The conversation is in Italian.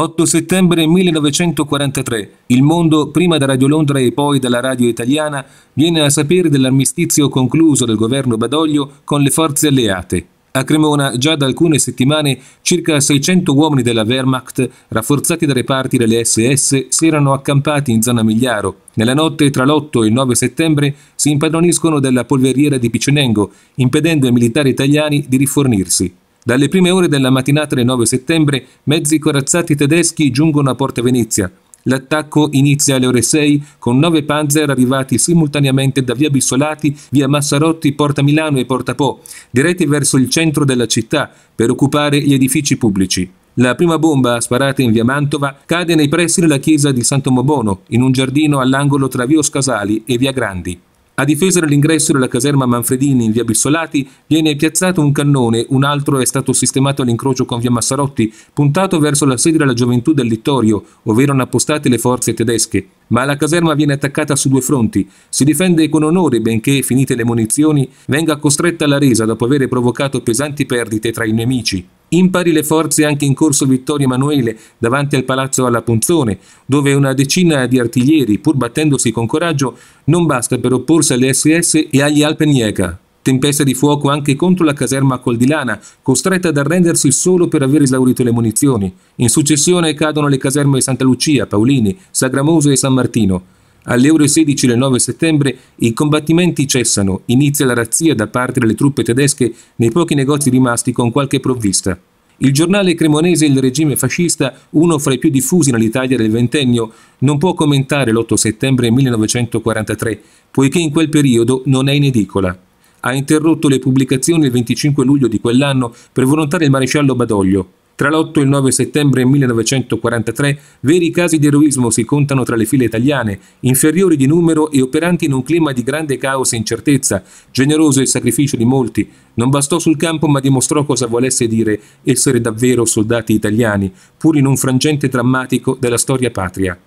8 settembre 1943. Il mondo, prima da Radio Londra e poi dalla radio italiana, viene a sapere dell'armistizio concluso dal governo Badoglio con le forze alleate. A Cremona, già da alcune settimane, circa 600 uomini della Wehrmacht, rafforzati dalle reparti delle SS, si erano accampati in zona Migliaro. Nella notte tra l'8 e il 9 settembre si impadroniscono della polveriera di Picenengo, impedendo ai militari italiani di rifornirsi. Dalle prime ore della mattinata del 9 settembre, mezzi corazzati tedeschi giungono a Porta Venezia. L'attacco inizia alle ore 6 con nove Panzer arrivati simultaneamente da via Bissolati, via Massarotti, Porta Milano e Porta Po, diretti verso il centro della città per occupare gli edifici pubblici. La prima bomba, sparata in via Mantova, cade nei pressi della chiesa di Santo Mobono, in un giardino all'angolo tra via Oscasali e via Grandi. A difesa dell'ingresso della caserma Manfredini in via Bissolati viene piazzato un cannone, un altro è stato sistemato all'incrocio con via Massarotti, puntato verso la sede della gioventù del Littorio, ovvero erano appostate le forze tedesche. Ma la caserma viene attaccata su due fronti. Si difende con onore, benché, finite le munizioni, venga costretta alla resa dopo aver provocato pesanti perdite tra i nemici. Impari le forze anche in corso Vittorio Emanuele, davanti al palazzo alla Punzone, dove una decina di artiglieri, pur battendosi con coraggio, non basta per opporsi alle SS e agli Alpeniega. Tempesta di fuoco anche contro la caserma Coldilana, costretta ad arrendersi solo per aver esaurito le munizioni. In successione cadono le caserme Santa Lucia, Paolini, Sagramoso e San Martino. Alle ore 16 del 9 settembre i combattimenti cessano, inizia la razzia da parte delle truppe tedesche nei pochi negozi rimasti con qualche provvista. Il giornale cremonese Il regime fascista, uno fra i più diffusi nell'Italia del ventennio, non può commentare l'8 settembre 1943, poiché in quel periodo non è in edicola. Ha interrotto le pubblicazioni il 25 luglio di quell'anno per volontà del maresciallo Badoglio, tra l'8 e il 9 settembre 1943 veri casi di eroismo si contano tra le file italiane, inferiori di numero e operanti in un clima di grande caos e incertezza, generoso il sacrificio di molti. Non bastò sul campo ma dimostrò cosa volesse dire essere davvero soldati italiani, pur in un frangente drammatico della storia patria.